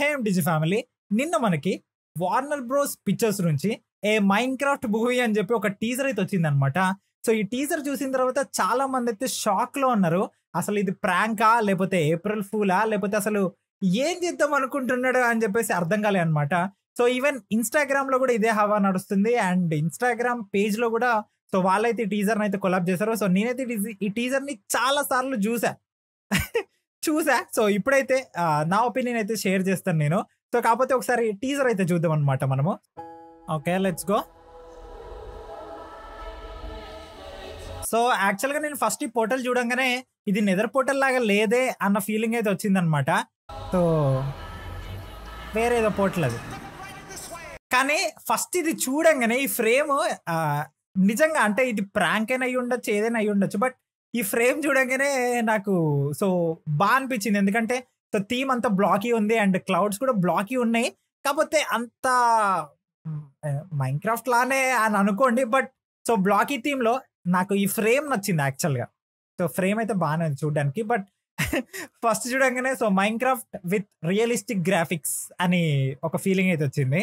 him డిజి family నిన్న మనకి Warner bros pictures నుంచి ఏ మైండ్ క్రాఫ్ట్ మూవీ అని చెప్పి ఒక టీజర్ అయితే వచ్చిందనమాట సో ఈ టీజర్ చూసిన తర్వాత చాలా మంది అయితే షాక్ లో ఉన్నారు అసలు ఇది ప్రాంకా లేకపోతే ఏప్రిల్ ఫూలా లేకపోతే అసలు ఏం చేద్దాం అనుకుంటున్నాడు అని చెప్పేసి అర్థం కాలే అనమాట సో ఈవెన్ ఇన్స్టాగ్రామ్ లో కూడా ఇదే హవా నడుస్తుంది అండ్ ఇన్స్టాగ్రామ్ పేజ్ లో కూడా సో వాళ్ళైతే టీజర్ అయితే కొలాబ్ చేశారు సో నేనైతే ఈ టీజర్ ని చాలా సార్లు చూసా చూసా సో ఇప్పుడైతే నా ఒపీనియన్ అయితే షేర్ చేస్తాను నేను సో కాకపోతే ఒకసారి టీజర్ అయితే చూద్దాం అనమాట మనము ఓకే లెట్స్ గో సో యాక్చువల్గా నేను ఫస్ట్ ఈ పోర్టల్ చూడంగానే ఇది నెదర్ పోర్టల్ లాగా లేదే అన్న ఫీలింగ్ అయితే వచ్చిందనమాట సో వేరేదో పోర్టల్ అది కానీ ఫస్ట్ ఇది చూడంగానే ఈ ఫ్రేమ్ నిజంగా అంటే ఇది ప్రాంక్ అయినా అయి ఉండొచ్చు ఏదైనా అయ్యి ఉండొచ్చు బట్ ఈ ఫ్రేమ్ చూడగానే నాకు సో బాగా అనిపించింది ఎందుకంటే సో థీమ్ అంత బ్లాకీ ఉంది అండ్ క్లౌడ్స్ కూడా బ్లాకీ ఉన్నాయి కాకపోతే అంత క్రాఫ్ట్ లానే అని అనుకోండి బట్ సో బ్లాకీ థీమ్ లో నాకు ఈ ఫ్రేమ్ నచ్చింది యాక్చువల్గా సో ఫ్రేమ్ అయితే బాగానే ఉంది చూడడానికి బట్ ఫస్ట్ చూడంగానే so craft with realistic graphics అని ఒక ఫీలింగ్ అయితే వచ్చింది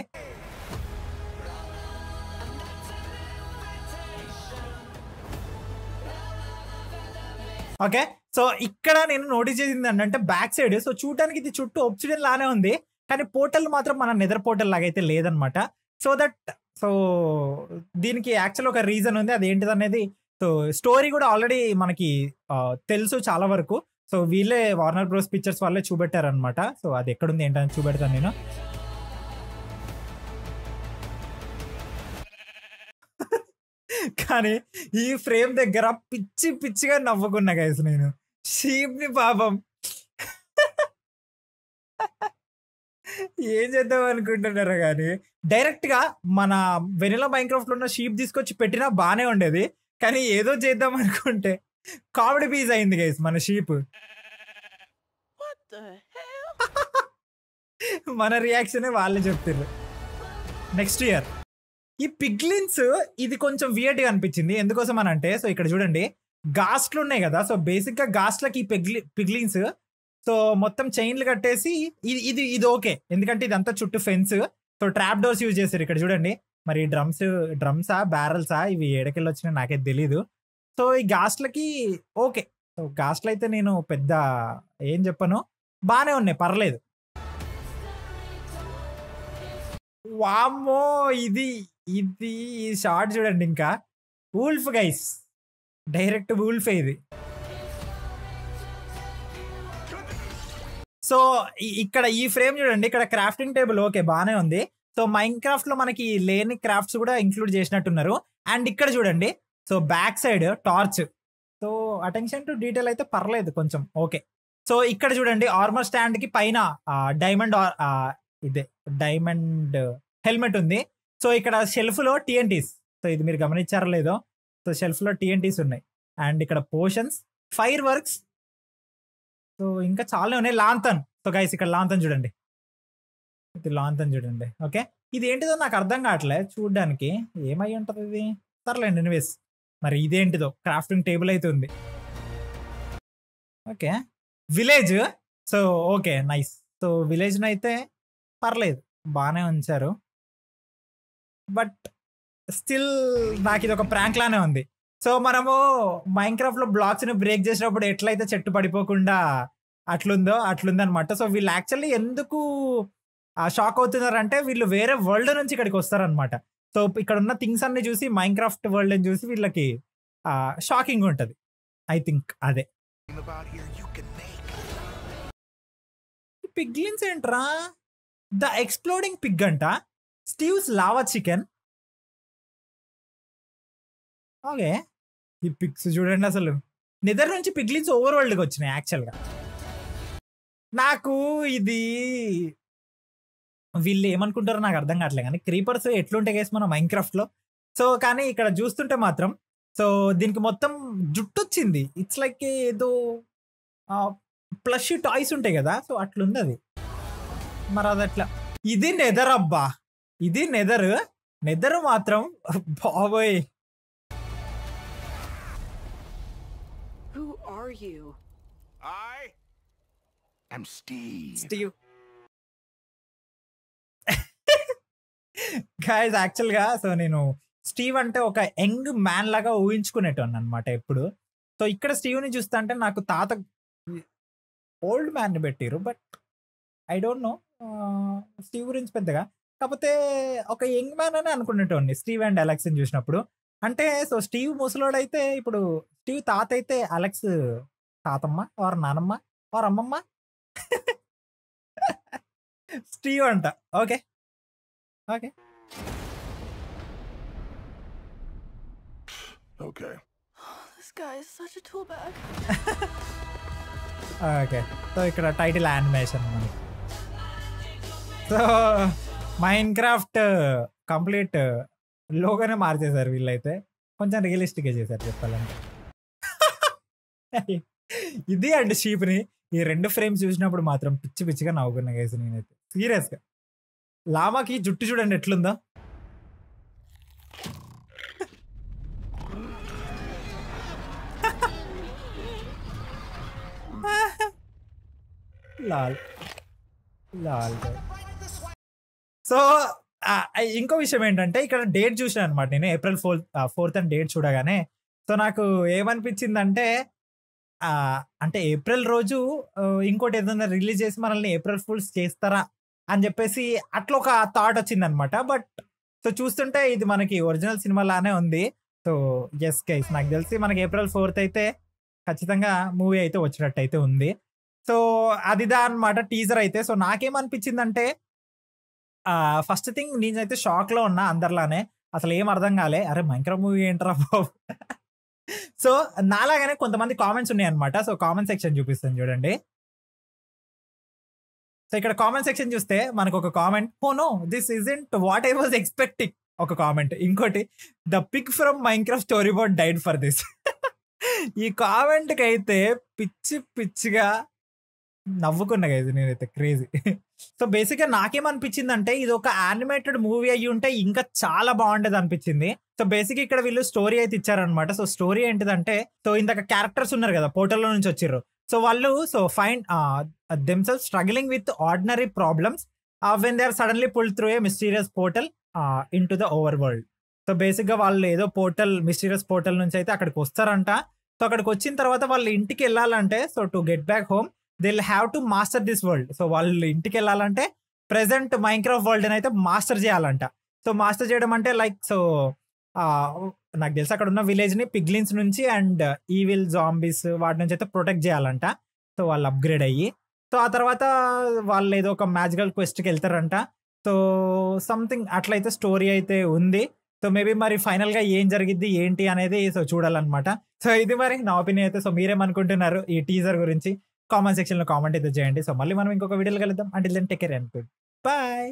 ఓకే సో ఇక్కడ నేను నోటీస్ చేసింది ఏంటంటే బ్యాక్ సైడ్ సో చూడటానికి ఇది చుట్టూ ఒప్సిడెన్ లానే ఉంది కానీ పోర్టల్ మాత్రం మన నిద్ర పోర్టల్ లాగా అయితే లేదనమాట సో దట్ సో దీనికి యాక్చువల్ ఒక రీజన్ ఉంది అది ఏంటిది అనేది సో స్టోరీ కూడా ఆల్రెడీ మనకి తెలుసు చాలా వరకు సో వీళ్ళే వార్నర్ బ్రోస్ పిక్చర్స్ వాళ్ళే చూపెట్టారనమాట సో అది ఎక్కడుంది ఏంటని చూపెడతాను నేను కానీ ఈ ఫ్రేమ్ దగ్గర పిచ్చి పిచ్చిగా నవ్వుకున్నా గైస్ నేను షీప్ని పాపం ఏం చేద్దాం అనుకుంటున్నారు కానీ డైరెక్ట్గా మన వెనిలా మైన్క్రాఫ్ట్లో ఉన్న షీప్ తీసుకొచ్చి పెట్టినా బాగానే ఉండేది కానీ ఏదో చేద్దాం అనుకుంటే కామెడీ పీస్ అయింది గైస్ మన షీప్ మన రియాక్షన్ వాళ్ళే చెప్తారు నెక్స్ట్ ఇయర్ ఈ పిగ్లిన్స్ ఇది కొంచెం వియర్డ్ గా అనిపించింది ఎందుకోసం అని అంటే సో ఇక్కడ చూడండి గాస్ట్లు ఉన్నాయి కదా సో బేసిక్ గా గాస్ట్లకి ఈ పిగ్లి పిగ్లిన్స్ సో మొత్తం చైన్లు కట్టేసి ఇది ఇది ఇది ఓకే ఎందుకంటే ఇదంతా చుట్టూ fence so trap doors use చేశారు ఇక్కడ చూడండి మరి డ్రమ్స్ డ్రమ్సా బ్యారల్సా ఇవి ఏడకెళ్ళి వచ్చినా నాకైతే తెలీదు సో ఈ గాస్ట్లకి ఓకే సో గాస్ట్లు అయితే నేను పెద్ద ఏం చెప్పను బాగానే ఉన్నాయి పర్లేదు వామ్మో ఇది ఇది ఈ షార్ట్ చూడండి ఇంకా ఊల్ఫ్ గైస్ డైరెక్ట్ ఊల్ఫ్ ఇది సో ఇక్కడ ఈ ఫ్రేమ్ చూడండి ఇక్కడ క్రాఫ్టింగ్ టేబుల్ ఓకే బాగానే ఉంది సో మైండ్ క్రాఫ్ట్ లో మనకి లేని క్రాఫ్ట్స్ కూడా ఇంక్లూడ్ చేసినట్టున్నారు అండ్ ఇక్కడ చూడండి so back side torch so attention to detail అయితే పర్లేదు కొంచెం ఓకే సో ఇక్కడ చూడండి ఆర్మర్ స్టాండ్ కి పైన డైమండ్ ఇదే డైమండ్ హెల్మెట్ ఉంది సో ఇక్కడ షెల్ఫ్లో టీఎన్టీస్ సో ఇది మీరు గమనించారో లేదో సో షెల్ఫ్లో టీఎన్టీస్ ఉన్నాయి అండ్ ఇక్కడ పోషన్స్ ఫైర్ వర్క్స్ సో ఇంకా చాలా ఉన్నాయి లాంతన్ సో గైస్ ఇక్కడ లాంతన్ చూడండి ఇది లాంతన్ చూడండి ఓకే ఇది ఏంటిదో నాకు అర్థం కావట్లే చూడడానికి ఏమై ఉంటుంది ఇది సర్లేండి ఎనివేస్ మరి ఇదేంటిదో క్రాఫ్టింగ్ టేబుల్ అయితే ఉంది okay village so okay nice so అయితే పర్లేదు బాగానే ఉంచారు బట్ స్టిల్ నాకు ఇది ఒక ప్రాంక్ లానే ఉంది సో మనము మైన్క్రాఫ్ట్ లో బ్లాక్స్ ని బ్రేక్ చేసినప్పుడు ఎట్లయితే చెట్టు పడిపోకుండా అట్లుందో అట్లుందనమాట సో వీళ్ళు యాక్చువల్లీ ఎందుకు షాక్ అవుతున్నారంటే వీళ్ళు వేరే వరల్డ్ నుంచి ఇక్కడికి వస్తారనమాట సో ఇక్కడ ఉన్న థింగ్స్ అన్ని చూసి మైన్క్రాఫ్ట్ వరల్డ్ అని చూసి వీళ్ళకి షాకింగ్ ఉంటుంది ఐ థింక్ అదే పిగ్లిన్స్ ఏంట్రా ద ఎక్స్ప్లోడింగ్ పిగ్ అంట స్టీవ్స్ లావా చికెన్ ఓకే ఈ పిక్స్ చూడండి అసలు నిద్ర నుంచి పిగ్లిన్స్ ఓవర్ వరల్డ్కి వచ్చినాయి యాక్చువల్గా నాకు ఇది వీళ్ళు ఏమనుకుంటారో నాకు అర్థం కావట్లేదు కానీ క్రీపర్స్ ఎట్లుంటే కేసు మనం మైన్క్రాఫ్ట్లో సో కానీ ఇక్కడ చూస్తుంటే మాత్రం సో దీనికి మొత్తం జుట్టు వచ్చింది ఇట్స్ లైక్ ఏదో ప్లస్ టాయ్స్ ఉంటాయి కదా సో అట్లుంది అది మరి అది అట్లా ఇది నెదర్ అబ్బా ఇది నెదర్ నెదర్ మాత్రం బాబోయ్ యాక్చువల్గా సో నేను స్టీవ్ అంటే ఒక యంగ్ మ్యాన్ లాగా ఊహించుకునేటోన్ అనమాట ఎప్పుడు సో ఇక్కడ స్టీవ్ని చూస్తా అంటే నాకు తాత ఓల్డ్ మ్యాన్ పెట్టారు but I don't know Steve గురించి పెద్దగా కాకపోతే ఒక యంగ్ మ్యాన్ అని అనుకునేటోడి స్టీవ్ అండ్ అలెక్స్ అని చూసినప్పుడు అంటే సో స్టీవ్ ముసలోడైతే ఇప్పుడు స్టీవ్ తాత అయితే అలెక్స్ తాతమ్మ వారి నానమ్మ వారి అమ్మమ్మ స్టీవ్ అంట okay okay okay okay so ఇక్కడ title animation so Minecraft complete లోగానే మార్చేశారు వీళ్ళైతే కొంచెం రియలిస్టిక్గా చేశారు చెప్పాలంటే ఇది అండ్ షీప్ని ఈ రెండు ఫ్రేమ్స్ చూసినప్పుడు మాత్రం పిచ్చి పిచ్చిగా నవ్వుకున్నా గైస్ నేనైతే సీరియస్గా లామాకి జుట్టు చూడండి ఎట్లుందా లాల్ లాల్ సో ఇంకో విషయం ఏంటంటే ఇక్కడ డేట్ చూసాను అనమాట నేను ఏప్రిల్ ఫోర్త్ ఫోర్త్ అని డేట్ చూడగానే సో నాకు ఏమనిపించిందంటే అంటే ఏప్రిల్ రోజు ఇంకోటి ఏదైనా రిలీజ్ చేసి మనల్ని ఏప్రిల్ ఫుల్స్ చేస్తారా అని చెప్పేసి అట్లా ఒక థాట్ వచ్చిందనమాట బట్ సో చూస్తుంటే ఇది మనకి ఒరిజినల్ సినిమా లానే ఉంది సో ఎస్ గైస్ నాకు తెలిసి మనకి ఏప్రిల్ ఫోర్త్ అయితే ఖచ్చితంగా మూవీ అయితే వచ్చినట్టు అయితే ఉంది సో అదిదా అనమాట టీజర్ అయితే సో అంటే ఫస్ట్ థింగ్ నేనైతే షాక్ లో ఉన్నా అందరిలానే అసలు ఏం అర్థం కాలే అరే భయంకర మూవీ ఏంట్రా బాబు సో నాలాగానే కొంతమంది కామెంట్స్ ఉన్నాయి అనమాట సో కామెంట్ సెక్షన్ చూపిస్తాను చూడండి సో ఇక్కడ కామెంట్ సెక్షన్ చూస్తే మనకు ఒక comment no this ain't what I was expecting ఒక కామెంట్ ఇంకోటి the pic from Minecraft storyboard died for this ఈ కామెంట్కి అయితే పిచ్చి పిచ్చిగా నవ్వుకున్నా కదా నేనైతే క్రేజీ సో బేసిక్గా నాకేమనిపించింది అంటే ఇది ఒక యానిమేటెడ్ మూవీ అయ్యి ఉంటే ఇంకా చాలా బాగుండేది అనిపించింది సో బేసిక్ ఇక్కడ వీళ్ళు స్టోరీ అయితే ఇచ్చారనమాట సో స్టోరీ ఏంటిదంటే సో ఇందాక క్యారెక్టర్స్ ఉన్నారు కదా పోర్టల్లో నుంచి వచ్చారు సో వాళ్ళు so find themselves struggling with ordinary problems when they are suddenly pull through a mysterious portal into the overworld so బేసిక్గా వాళ్ళు ఏదో పోర్టల్ మిస్టీరియస్ పోర్టల్ నుంచి అయితే అక్కడికి వస్తారంట సో అక్కడికి వచ్చిన తర్వాత వాళ్ళ ఇంటికి వెళ్ళాలంటే so to get back home they'll have to master this world so వాళ్ళు ఇంటికి వెళ్ళాలంటే ప్రెసెంట్ మైక్రాఫ్ట్ వరల్డ్ అయితే మాస్టర్ చేయాలంట సో మాస్టర్ చేయడం అంటే లైక్ సో నాకు తెలిసి అక్కడ ఉన్న విలేజ్ని పిగ్లిన్స్ నుంచి అండ్ ఈవిల్ జాంబీస్ వాటి నుంచి అయితే ప్రొటెక్ట్ చేయాలంట సో వాళ్ళు అప్గ్రేడ్ అయ్యి సో ఆ తర్వాత వాళ్ళు ఏదో ఒక మ్యాజికల్ క్వెస్ట్కి వెళ్తారంట సో సంథింగ్ అట్లయితే స్టోరీ అయితే ఉంది సో మేబీ మరి ఫైనల్ గా ఏం జరిగిద్ది ఏంటి అనేది సో చూడాలన్నమాట సో ఇది మరి నా ఒపీనియన్ అయితే సో మీరేమనుకుంటున్నారు ఈ టీజర్ గురించి కామెంట్ లో కామెంట్ అయితే చేయండి సో మళ్ళీ మనం ఇంకొక వీడియోలో కలుద్దాం అంటే టేక్ కేర్ అండ్ బాయ్